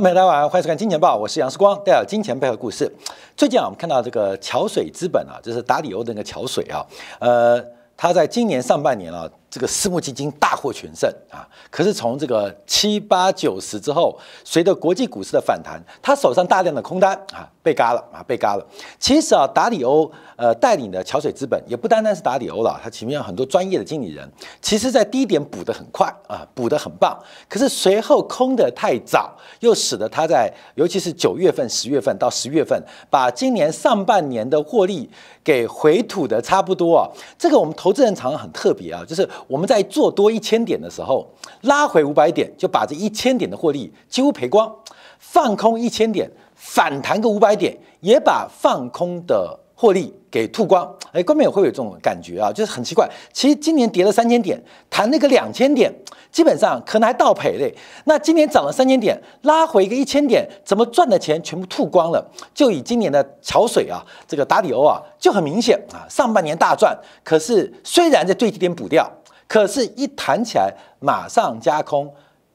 朋友大家晚上好，欢迎收看《金钱报》，我是杨世光，带来金钱背后的故事。最近啊，我们看到这个桥水资本啊，就是达里欧的那个桥水啊，呃，它在今年上半年啊。这个私募基金大获全胜啊！可是从这个七八九十之后，随着国际股市的反弹，他手上大量的空单啊被嘎了啊被嘎了。其实啊，达里欧呃带领的桥水资本也不单单是达里欧了，他前面有很多专业的经理人。其实，在低点补得很快啊，补得很棒。可是随后空得太早，又使得他在尤其是九月份、十月份到十月份，把今年上半年的获利给回吐得差不多啊。这个我们投资人常常很特别啊，就是。我们在做多一千点的时候，拉回五百点，就把这一千点的获利几乎赔光，放空一千点，反弹个五百点，也把放空的获利给吐光。哎，股民也会有这种感觉啊，就是很奇怪。其实今年跌了三千点，弹那个两千点，基本上可能还倒赔嘞。那今年涨了三千点，拉回一个一千点，怎么赚的钱全部吐光了？就以今年的潮水啊，这个打底欧啊，就很明显啊，上半年大赚，可是虽然在最低点补掉。可是，一弹起来马上加空，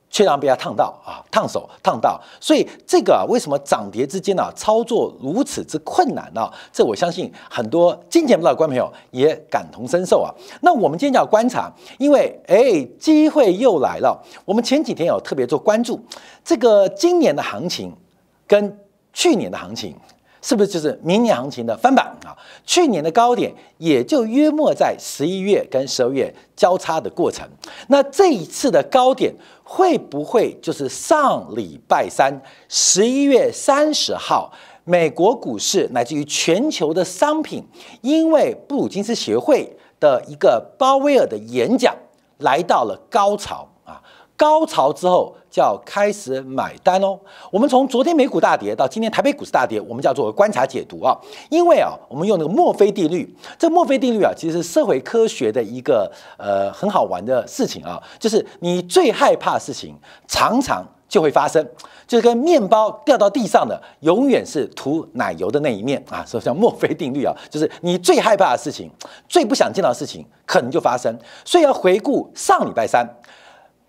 却让被它烫到啊，烫手烫到。所以这个为什么涨跌之间呢，操作如此之困难呢？这我相信很多金钱不到的观众朋友也感同身受啊。那我们今天就要观察，因为哎，机会又来了。我们前几天有特别做关注，这个今年的行情跟去年的行情。是不是就是明年行情的翻版啊？去年的高点也就约莫在十一月跟十二月交叉的过程。那这一次的高点会不会就是上礼拜三十一月三十号美国股市乃至于全球的商品，因为布鲁金斯协会的一个鲍威尔的演讲来到了高潮。高潮之后就要开始买单哦。我们从昨天美股大跌到今天台北股市大跌，我们叫做观察解读啊。因为啊，我们用那个墨菲定律。这墨菲定律啊，其实是社会科学的一个呃很好玩的事情啊，就是你最害怕的事情常常就会发生，就跟面包掉到地上的永远是涂奶油的那一面啊，所以叫墨菲定律啊，就是你最害怕的事情、最不想见到的事情可能就发生。所以要回顾上礼拜三。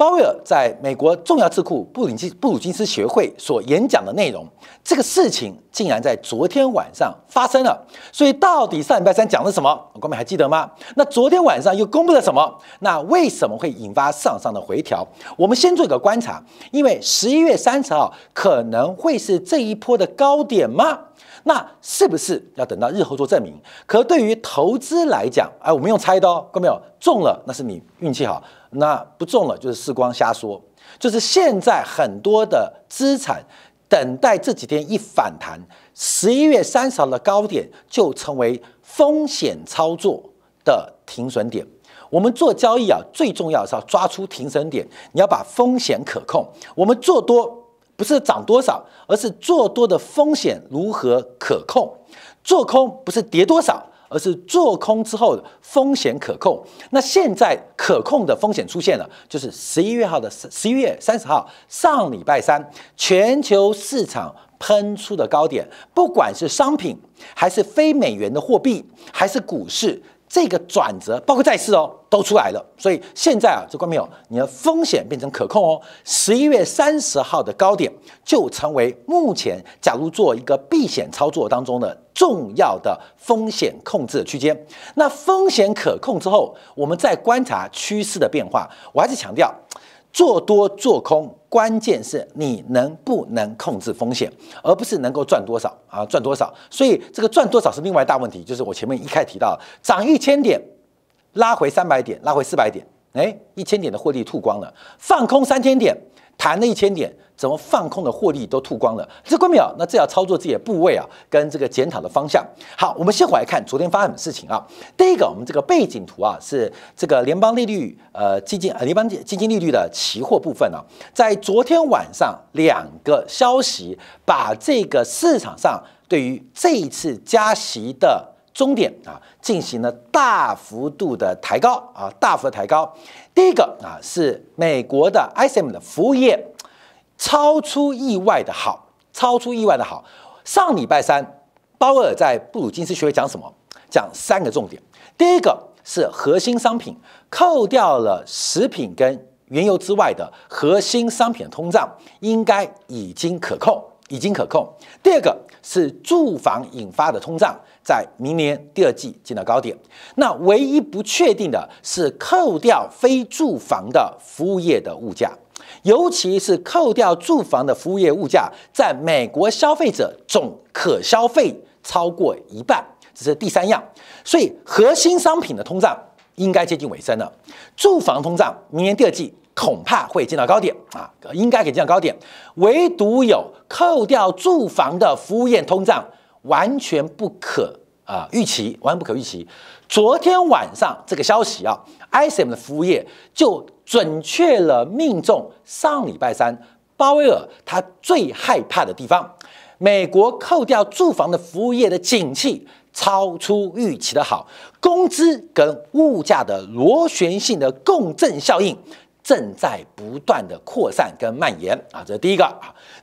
鲍威尔在美国重要智库布林布鲁金斯学会所演讲的内容，这个事情竟然在昨天晚上发生了。所以，到底上礼拜三讲了什么？各位还记得吗？那昨天晚上又公布了什么？那为什么会引发市场上的回调？我们先做一个观察，因为十一月三十号可能会是这一波的高点吗？那是不是要等到日后做证明？可对于投资来讲，哎，我们用猜的哦，各位没有中了，那是你运气好。那不中了，就是时光瞎说。就是现在很多的资产，等待这几天一反弹，十一月三十号的高点就成为风险操作的停损点。我们做交易啊，最重要是要抓出停损点，你要把风险可控。我们做多不是涨多少，而是做多的风险如何可控；做空不是跌多少。而是做空之后的风险可控，那现在可控的风险出现了，就是十一月号的十一月三十号上礼拜三，全球市场喷出的高点，不管是商品还是非美元的货币，还是股市。这个转折包括在市哦，都出来了。所以现在啊，这关没有，你的风险变成可控哦。十一月三十号的高点就成为目前假如做一个避险操作当中的重要的风险控制的区间。那风险可控之后，我们再观察趋势的变化。我还是强调。做多做空，关键是你能不能控制风险，而不是能够赚多少啊，赚多少。所以这个赚多少是另外一大问题，就是我前面一开始提到，涨一千点，拉回三百点，拉回四百点，哎，一千点的获利吐光了，放空三千点，弹了一千点。怎么放空的获利都吐光了？这关没有？那这要操作自己的部位啊，跟这个检讨的方向。好，我们先回来看昨天发生的事情啊。第一个，我们这个背景图啊，是这个联邦利率呃基金呃联邦基金利率的期货部分啊，在昨天晚上两个消息，把这个市场上对于这一次加息的终点啊进行了大幅度的抬高啊，大幅的抬高。第一个啊，是美国的 ISM 的服务业。超出意外的好，超出意外的好。上礼拜三，鲍威尔在布鲁金斯学会讲什么？讲三个重点。第一个是核心商品，扣掉了食品跟原油之外的核心商品通胀，应该已经可控，已经可控。第二个是住房引发的通胀，在明年第二季进到高点。那唯一不确定的是扣掉非住房的服务业的物价。尤其是扣掉住房的服务业物价，在美国消费者总可消费超过一半，这是第三样。所以核心商品的通胀应该接近尾声了。住房通胀明年第二季恐怕会见到高点啊，应该可以见到高点。唯独有扣掉住房的服务业通胀完全不可啊预期，完全不可预期。昨天晚上这个消息啊，ISM 的服务业就。准确了，命中上礼拜三，鲍威尔他最害怕的地方，美国扣掉住房的服务业的景气超出预期的好，工资跟物价的螺旋性的共振效应正在不断的扩散跟蔓延啊，这是第一个。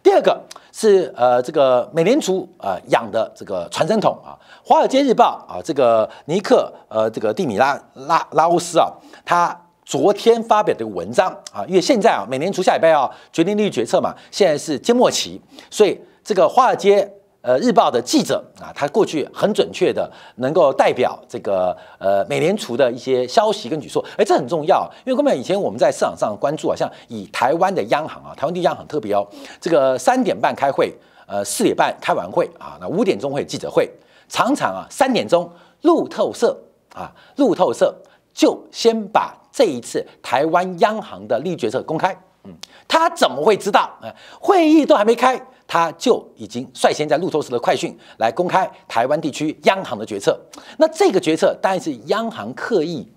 第二个是呃，这个美联储啊养的这个传声筒啊，《华尔街日报》啊，这个尼克呃，这个蒂米拉拉拉乌斯啊，他。昨天发表的一个文章啊，因为现在啊，美联储下礼拜啊决定利率决策嘛，现在是揭幕期，所以这个华尔街呃日报的记者啊，他过去很准确的能够代表这个呃美联储的一些消息跟举措，哎，这很重要，因为根本以前我们在市场上关注啊，像以台湾的央行啊，台湾的央行特别哦，这个三点半开会，呃四点半开完会啊，那五点钟会有记者会，常常啊三点钟路透社啊路透社就先把。这一次台湾央行的利率决策公开，嗯，他怎么会知道啊？会议都还没开，他就已经率先在路透社的快讯来公开台湾地区央行的决策。那这个决策当然是央行刻意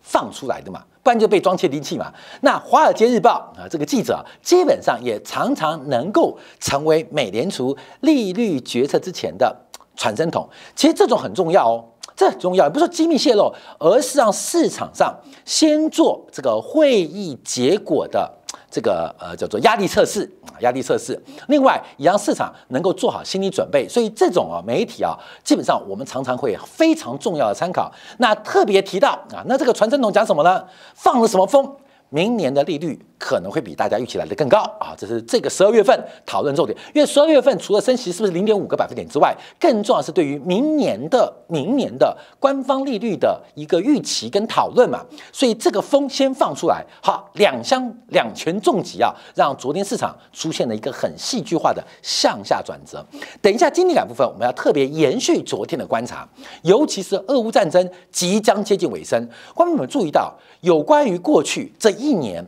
放出来的嘛，不然就被装窃听器嘛。那华尔街日报啊，这个记者基本上也常常能够成为美联储利率决策之前的传声筒。其实这种很重要哦。这很重要，不是说机密泄露，而是让市场上先做这个会议结果的这个呃叫做压力测试啊，压力测试。另外也让市场能够做好心理准备。所以这种啊媒体啊，基本上我们常常会非常重要的参考。那特别提到啊，那这个传声筒讲什么呢？放了什么风？明年的利率可能会比大家预期来的更高啊！这是这个十二月份讨论重点，因为十二月份除了升息是不是零点五个百分点之外，更重要是对于明年的明年的官方利率的一个预期跟讨论嘛。所以这个风先放出来，好，两相两权重击啊，让昨天市场出现了一个很戏剧化的向下转折。等一下经济感部分，我们要特别延续昨天的观察，尤其是俄乌战争即将接近尾声，观众有没有注意到？有关于过去这一年，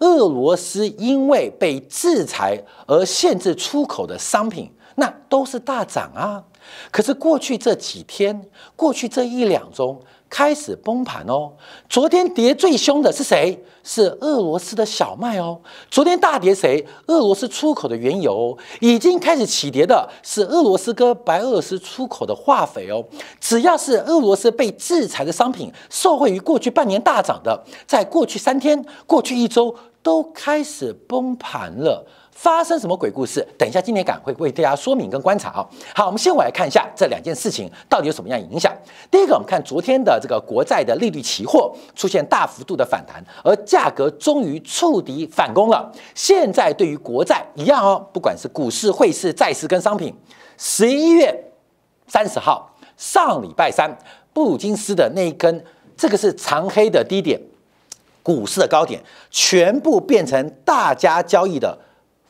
俄罗斯因为被制裁而限制出口的商品，那都是大涨啊。可是过去这几天，过去这一两周。开始崩盘哦！昨天跌最凶的是谁？是俄罗斯的小麦哦。昨天大跌谁？俄罗斯出口的原油已经开始起跌的是俄罗斯跟白俄罗斯出口的化肥哦。只要是俄罗斯被制裁的商品，受惠于过去半年大涨的，在过去三天、过去一周都开始崩盘了。发生什么鬼故事？等一下，今天赶会为大家说明跟观察啊。好，我们先来看一下这两件事情到底有什么样影响。第一个，我们看昨天的这个国债的利率期货出现大幅度的反弹，而价格终于触底反攻了。现在对于国债一样哦，不管是股市、汇市、债市跟商品，十一月三十号上礼拜三，布鲁金斯的那一根，这个是长黑的低点，股市的高点，全部变成大家交易的。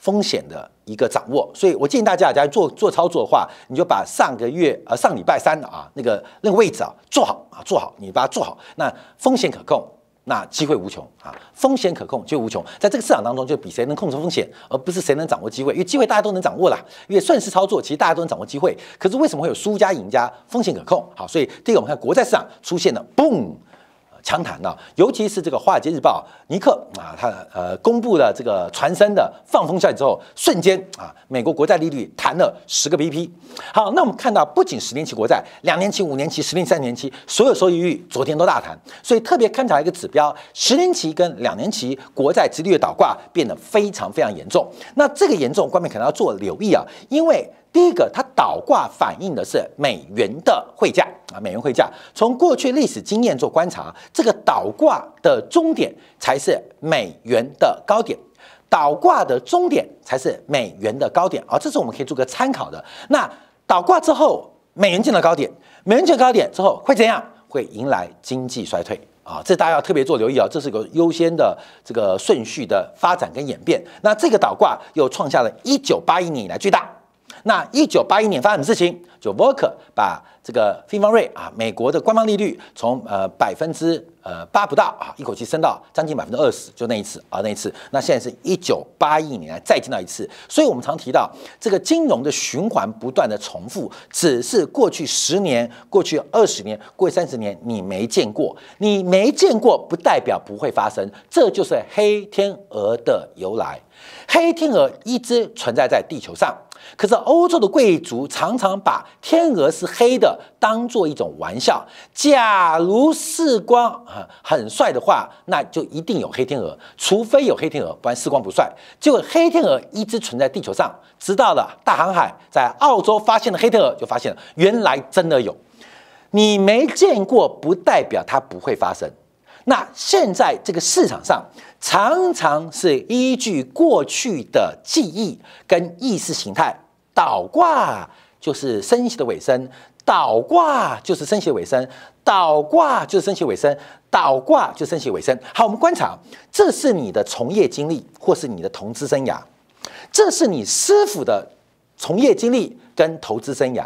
风险的一个掌握，所以我建议大家，假如做做操作的话，你就把上个月呃上礼拜三的啊那个那个位置啊做好啊做好，你把它做好。那风险可控，那机会无穷啊！风险可控就无穷，在这个市场当中就比谁能控制风险，而不是谁能掌握机会，因为机会大家都能掌握啦，因为顺势操作其实大家都能掌握机会。可是为什么会有输家赢家？风险可控好，所以第一个我们看国债市场出现了 boom。强谈呐，尤其是这个华尔街日报尼克啊，他呃公布了这个传声的放风下来之后，瞬间啊，美国国债利率弹了十个 BP。好，那我们看到，不仅十年期国债、两年期、五年期、十年三年期，所有收益率昨天都大弹，所以特别勘察一个指标，十年期跟两年期国债殖率倒挂变得非常非常严重。那这个严重，官民可能要做留意啊，因为。第一个，它倒挂反映的是美元的汇价啊，美元汇价从过去历史经验做观察，这个倒挂的终点才是美元的高点，倒挂的终点才是美元的高点啊，这是我们可以做个参考的。那倒挂之后，美元进了高点，美元进高点之后会怎样？会迎来经济衰退啊，这大家要特别做留意啊，这是一个优先的这个顺序的发展跟演变。那这个倒挂又创下了一九八一年以来最大。那一九八一年发生什么事情？就沃克把这个联邦率啊，美国的官方利率从呃百分之呃八不到啊，一口气升到将近百分之二十，就那一次啊，那一次。那现在是一九八一年再见到一次，所以我们常提到这个金融的循环不断的重复，只是过去十年、过去二十年、过去三十年你没见过，你没见过不代表不会发生，这就是黑天鹅的由来。黑天鹅一直存在在地球上。可是欧洲的贵族常常把天鹅是黑的当做一种玩笑。假如世光啊很帅的话，那就一定有黑天鹅。除非有黑天鹅，不然世光不帅。结果黑天鹅一直存在地球上，直到了大航海，在澳洲发现了黑天鹅，就发现了原来真的有。你没见过不代表它不会发生。那现在这个市场上常常是依据过去的记忆跟意识形态倒挂就是升息的尾声；倒挂就是升息尾声；倒挂就是升息尾声；倒挂就是升息尾声。好，我们观察，这是你的从业经历或是你的投资生涯，这是你师傅的从业经历跟投资生涯，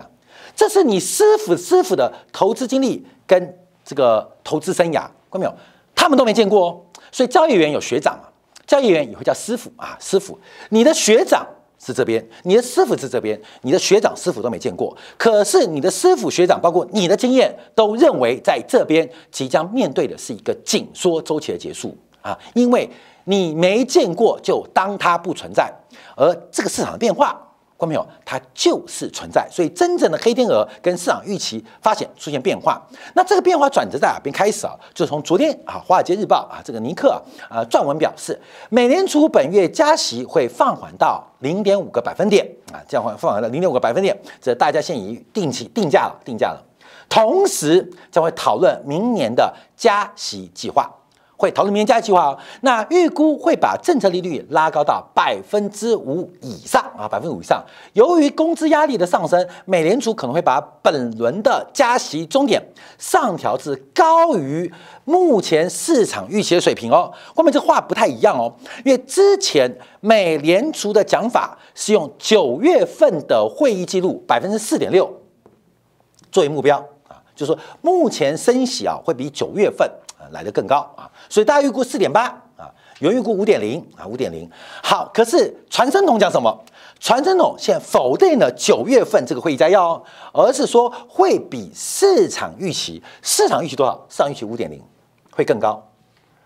这是你师傅师傅的投资经历跟这个投资生涯。看到没有？他们都没见过哦，所以交易员有学长嘛？交易员也会叫师傅啊，师傅，你的学长是这边，你的师傅是这边，你的学长师傅都没见过，可是你的师傅学长，包括你的经验，都认为在这边即将面对的是一个紧缩周期的结束啊，因为你没见过，就当它不存在，而这个市场的变化。观众没有，它就是存在，所以真正的黑天鹅跟市场预期发现出现变化。那这个变化转折在哪边开始啊？就从昨天啊，《华尔街日报》啊，这个尼克啊撰文表示，美联储本月加息会放缓到零点五个百分点啊，这样放缓缓到零点五个百分点，这大家现已定起定价了，定价了。同时将会讨论明年的加息计划。会讨论明天加息计划哦。那预估会把政策利率拉高到百分之五以上啊，百分之五以上。由于工资压力的上升，美联储可能会把本轮的加息终点上调至高于目前市场预期的水平哦。后面这话不太一样哦，因为之前美联储的讲法是用九月份的会议记录百分之四点六作为目标啊，就是说目前升息啊会比九月份。来的更高啊，所以大家预估四点八啊，有预估五点零啊，五点零好。可是传声筒讲什么？传声筒现在否定了九月份这个会议摘要，而是说会比市场预期，市场预期多少？市场预期五点零会更高，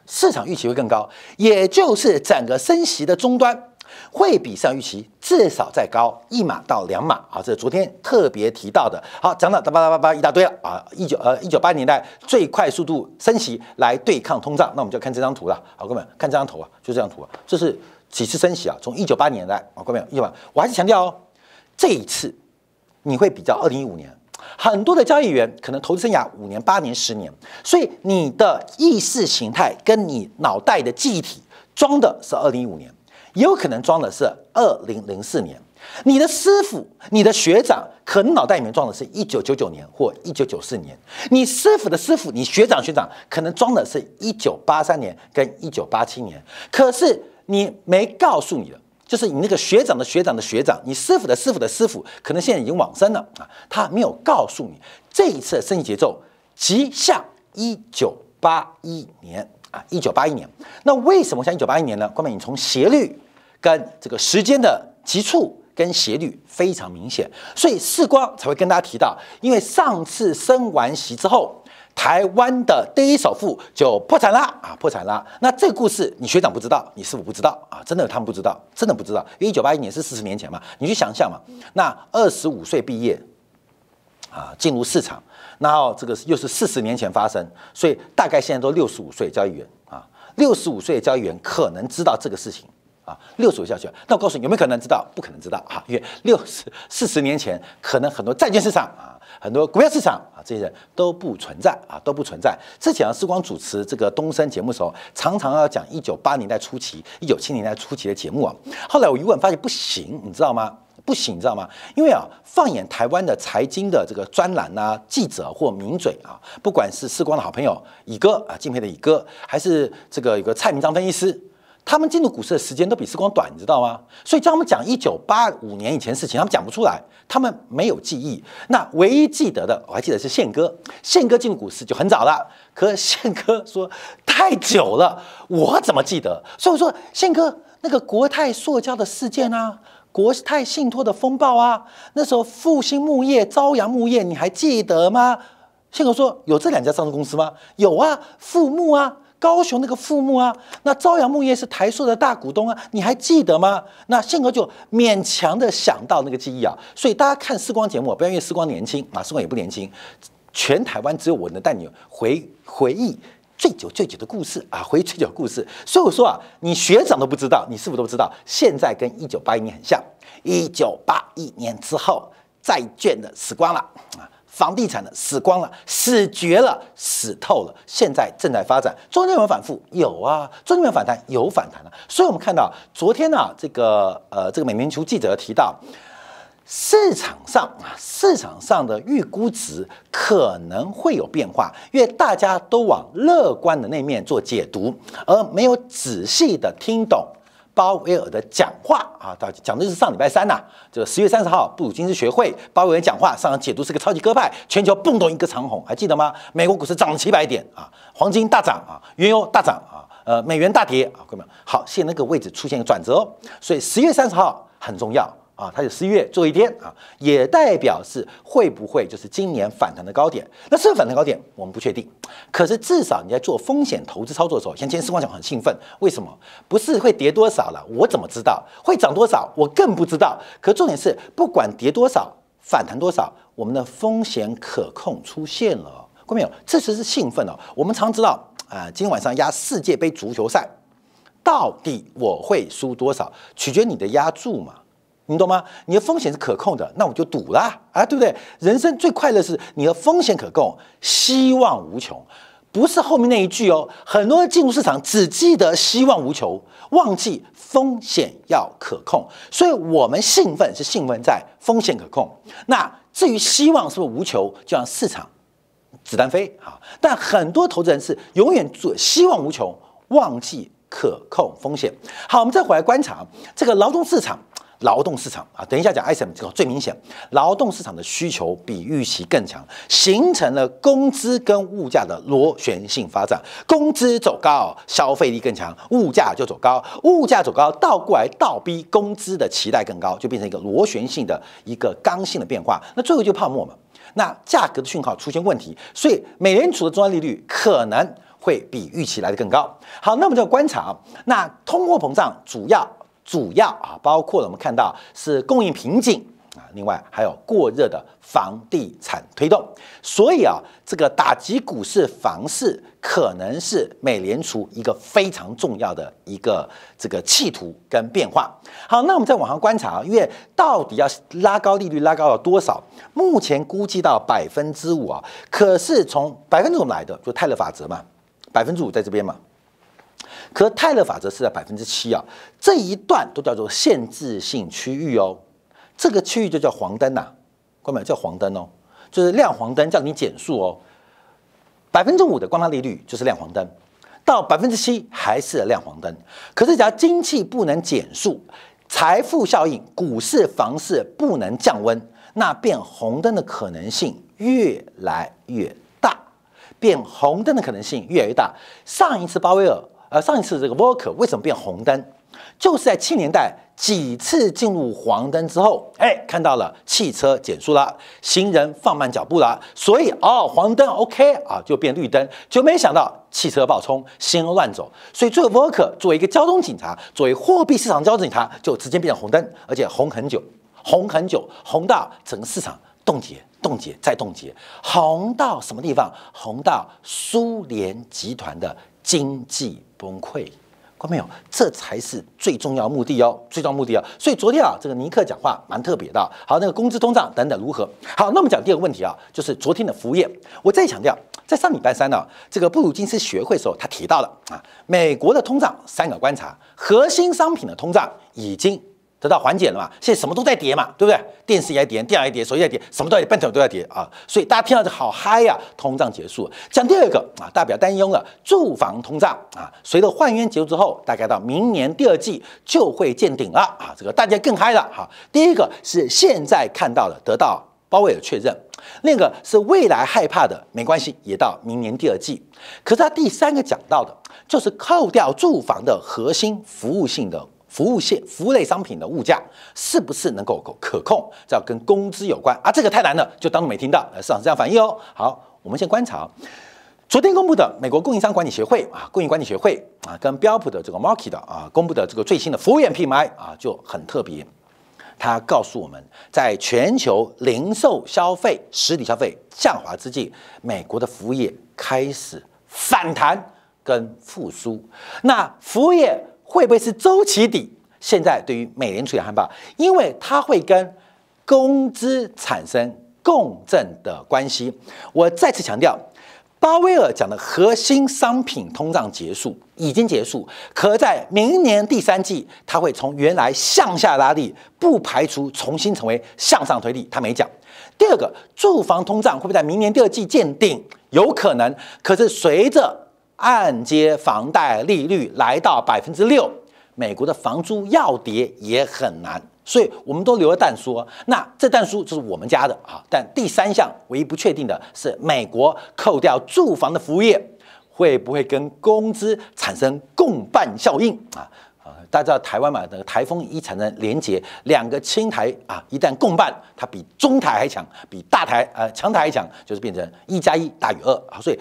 市场预期会更高，也就是整个升息的终端。会比上预期至少再高一码到两码啊！这是昨天特别提到的。好，讲了叭叭叭叭一大堆了啊！一九呃一九八年代最快速度升息来对抗通胀，那我们就看这张图了。好，各位看这张图啊，就这张图啊，这是几次升息啊？从一九八年代啊，各位，一九八，我还是强调哦，这一次你会比较二零一五年，很多的交易员可能投资生涯五年、八年、十年，所以你的意识形态跟你脑袋的记忆体装的是二零一五年。也有可能装的是二零零四年，你的师傅、你的学长可能脑袋里面装的是一九九九年或一九九四年，你师傅的师傅、你学长学长可能装的是一九八三年跟一九八七年，可是你没告诉你的，就是你那个学长的学长的学长、你师傅的师傅的师傅，可能现在已经往生了啊，他没有告诉你，这一次的生意节奏即像一九八一年。啊，一九八一年，那为什么像一九八一年呢？光你从斜率跟这个时间的急促跟斜率非常明显，所以世光才会跟大家提到，因为上次升完席之后，台湾的第一首富就破产了啊，破产了。那这个故事你学长不知道，你师傅不知道啊，真的他们不知道，真的不知道，因为一九八一年是四十年前嘛，你去想想嘛，那二十五岁毕业。啊，进入市场，然后这个又是四十年前发生，所以大概现在都六十五岁交易员啊，六十五岁交易员可能知道这个事情啊，六十五岁交易员，那我告诉你有没有可能知道？不可能知道哈，因为六十四十年前可能很多债券市场啊，很多股票市场啊这些都不存在啊，都不存在。之前时光主持这个东升节目时候，常常要讲一九八年代初期、一九七年代初期的节目啊，后来我一问发现不行，你知道吗？不行，你知道吗？因为啊，放眼台湾的财经的这个专栏啊，记者或名嘴啊，不管是世光的好朋友乙哥啊，敬佩的乙哥，还是这个有个蔡明章分析师，他们进入股市的时间都比世光短，你知道吗？所以叫他们讲一九八五年以前事情，他们讲不出来，他们没有记忆。那唯一记得的，我还记得是宪哥，宪哥进入股市就很早了，可宪哥说太久了，我怎么记得？所以我说宪哥那个国泰塑胶的事件啊。国泰信托的风暴啊！那时候复兴木业、朝阳木业，你还记得吗？信哥说有这两家上市公司吗？有啊，富木啊，高雄那个富木啊，那朝阳木业是台塑的大股东啊，你还记得吗？那信哥就勉强的想到那个记忆啊，所以大家看时光节目，不要因为时光年轻，啊，时光也不年轻，全台湾只有我能带你回回忆。醉酒，醉酒的故事啊，回醉酒故事。所以我说啊，你学长都不知道，你师傅都不知道。现在跟一九八一年很像，一九八一年之后，债券的死光了啊，房地产的死光了，死绝了，死透了。现在正在发展，中间有反复，有啊，中间有反弹，有反弹了。所以我们看到昨天呢，这个呃，这个美联储记者提到。市场上啊，市场上的预估值可能会有变化，因为大家都往乐观的那面做解读，而没有仔细的听懂鲍威尔的讲话啊。讲的是上礼拜三呐，就个十月三十号，布鲁金斯学会鲍威尔讲话，上场解读是个超级鸽派，全球蹦动一个长虹，还记得吗？美国股市涨了七百点啊，黄金大涨啊，原油大涨啊，呃，美元大跌啊，各位们，好，现在那个位置出现转折，所以十月三十号很重要。啊，它有十一月做一天啊，也代表是会不会就是今年反弹的高点？那这个反弹高点我们不确定，可是至少你在做风险投资操作的时候，像今天四光讲很兴奋，为什么？不是会跌多少了？我怎么知道会涨多少？我更不知道。可重点是，不管跌多少，反弹多少，我们的风险可控出现了，看到没有？这时是兴奋哦。我们常知道啊，今天晚上压世界杯足球赛，到底我会输多少，取决你的压注嘛。你懂吗？你的风险是可控的，那我就赌啦，啊，对不对？人生最快乐是你的风险可控，希望无穷，不是后面那一句哦。很多人进入市场只记得希望无穷，忘记风险要可控。所以，我们兴奋是兴奋在风险可控。那至于希望是不是无穷，就让市场子弹飞啊。但很多投资人是永远做希望无穷，忘记可控风险。好，我们再回来观察这个劳动市场。劳动市场啊，等一下讲 ISM 之后最明显，劳动市场的需求比预期更强，形成了工资跟物价的螺旋性发展。工资走高，消费力更强，物价就走高。物价走高，倒过来倒逼工资的期待更高，就变成一个螺旋性的一个刚性的变化。那最后就泡沫嘛。那价格的讯号出现问题，所以美联储的中央利率可能会比预期来的更高。好，那我就要观察。那通货膨胀主要。主要啊，包括了我们看到是供应瓶颈啊，另外还有过热的房地产推动，所以啊，这个打击股市、房市可能是美联储一个非常重要的一个这个企图跟变化。好，那我们在网上观察啊，因为到底要拉高利率，拉高了多少？目前估计到百分之五啊，可是从百分之五来的，就泰勒法则嘛，百分之五在这边嘛。可泰勒法则是在百分之七啊，这一段都叫做限制性区域哦，这个区域就叫黄灯呐，关门叫黄灯哦，就是亮黄灯叫你减速哦，百分之五的光方利率就是亮黄灯，到百分之七还是亮黄灯。可是，只要经济不能减速，财富效应、股市、房市不能降温，那变红灯的可能性越来越大，变红灯的可能性越来越大。上一次鲍威尔。而上一次这个沃克为什么变红灯，就是在七年代几次进入黄灯之后，哎，看到了汽车减速了，行人放慢脚步了，所以哦，黄灯 OK 啊，就变绿灯，就没想到汽车爆冲，行人乱走，所以这个沃克作为一个交通警察，作为货币市场交通警察，就直接变成红灯，而且红很久，红很久，红到整个市场冻结，冻结再冻结，红到什么地方？红到苏联集团的经济。崩溃，看没有？这才是最重要目的哦，最重要目的哦。所以昨天啊，这个尼克讲话蛮特别的。好，那个工资通胀等等如何？好，那我们讲第二个问题啊，就是昨天的服务业。我再强调，在上礼拜三呢，这个布鲁金斯学会的时候，他提到了啊，美国的通胀三个观察，核心商品的通胀已经。得到缓解了嘛？现在什么都在跌嘛，对不对？电视也跌，电脑也跌，手机也跌，什么都在跌，半导体都在跌啊！所以大家听到这好嗨呀，通胀结束。讲第二个啊，代表担忧了，住房通胀啊，随着换约结束之后，大概到明年第二季就会见顶了啊！这个大家更嗨了哈。第一个是现在看到的，得到包围的确认；那个是未来害怕的，没关系，也到明年第二季。可是他第三个讲到的，就是扣掉住房的核心服务性的。服务线、服务类商品的物价是不是能够可控？这要跟工资有关啊，这个太难了，就当没听到。市场这样反应哦。好，我们先观察。昨天公布的美国供应商管理协会啊，供应管理协会啊，跟标普的这个 Market 啊公布的这个最新的服务业 PMI 啊就很特别。它告诉我们，在全球零售消费、实体消费下滑之际，美国的服务业开始反弹跟复苏。那服务业。会不会是周期底？现在对于美联储也害怕，因为它会跟工资产生共振的关系。我再次强调，鲍威尔讲的核心商品通胀结束已经结束，可在明年第三季，他会从原来向下拉力，不排除重新成为向上推力。他没讲。第二个，住房通胀会不会在明年第二季见顶？有可能，可是随着。按揭房贷利率来到百分之六，美国的房租要跌也很难，所以我们都留了蛋书。那这蛋书就是我们家的啊。但第三项唯一不确定的是，美国扣掉住房的服务业会不会跟工资产生共办效应啊？大家知道台湾嘛？那个台风一产生连结，两个青台啊，一旦共办，它比中台还强，比大台呃强台还强，就是变成一加一大于二啊。所以。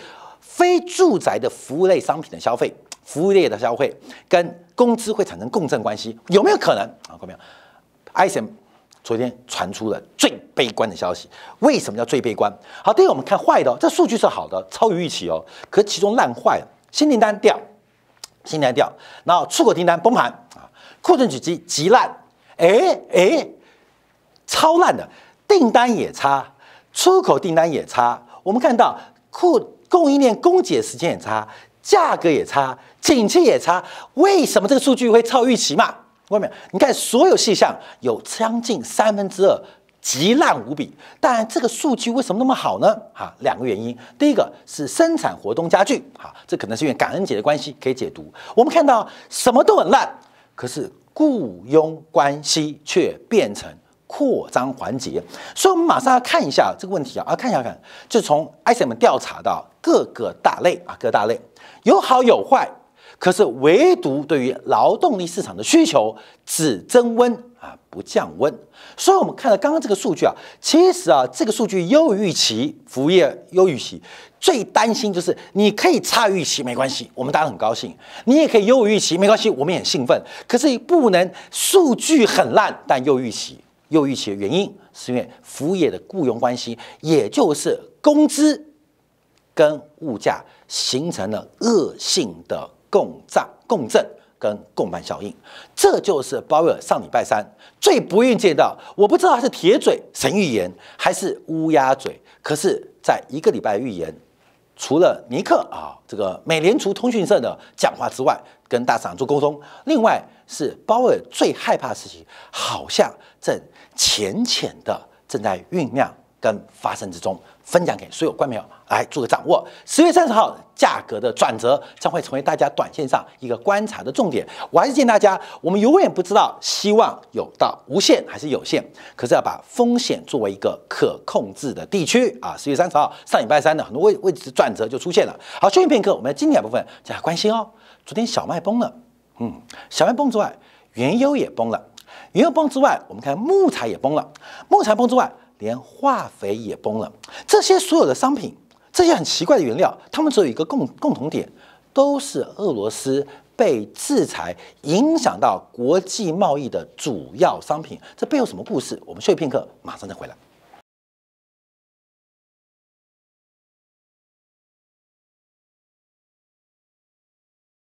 非住宅的服务类商品的消费，服务类的消费跟工资会产生共振关系，有没有可能？啊，各没有？IEM 昨天传出了最悲观的消息。为什么叫最悲观？好，第一，我们看坏的哦，这数据是好的，超于预期哦。可其中烂坏了，新订单掉，新单掉，然后出口订单崩盘啊，库存举积极烂，哎哎，超烂的，订单也差，出口订单也差。我们看到库。供应链供给时间也差，价格也差，景气也差。为什么这个数据会超预期嘛？外面你看所有细项有将近三分之二极烂无比。但这个数据为什么那么好呢？哈，两个原因。第一个是生产活动加剧，哈，这可能是因为感恩节的关系可以解读。我们看到什么都很烂，可是雇佣关系却变成。扩张环节，所以我们马上要看一下这个问题啊啊，看一下看，就从 ISM 调查到各个大类啊，各大类有好有坏，可是唯独对于劳动力市场的需求只增温啊不降温，所以我们看到刚刚这个数据啊，其实啊这个数据优于预期，服务业优于预期，最担心就是你可以差预期没关系，我们当然很高兴；你也可以优于预期没关系，我们很兴奋。可是不能数据很烂但又预期。又预期的原因，是因为服务业的雇佣关系，也就是工资跟物价形成了恶性的共涨共振跟共伴效应。这就是鲍威尔上礼拜三最不愿见到，我不知道他是铁嘴神预言还是乌鸦嘴，可是在一个礼拜预言。除了尼克啊，这个美联储通讯社的讲话之外，跟大市场做沟通，另外是鲍威尔最害怕的事情，好像正浅浅的正在酝酿跟发生之中。分享给所有观众来做个掌握。十月三十号价格的转折将会成为大家短线上一个观察的重点。我还是建议大家，我们永远不知道希望有到无限还是有限，可是要把风险作为一个可控制的地区啊。十月三十号上礼拜三的很多位位置转折就出现了。好，休息片刻，我们经典部分家关心哦。昨天小麦崩了，嗯，小麦崩之外，原油也崩了，原油崩之外，我们看木材也崩了，木材崩之外。连化肥也崩了，这些所有的商品，这些很奇怪的原料，它们只有一个共共同点，都是俄罗斯被制裁影响到国际贸易的主要商品。这背后什么故事？我们休息片刻，马上再回来。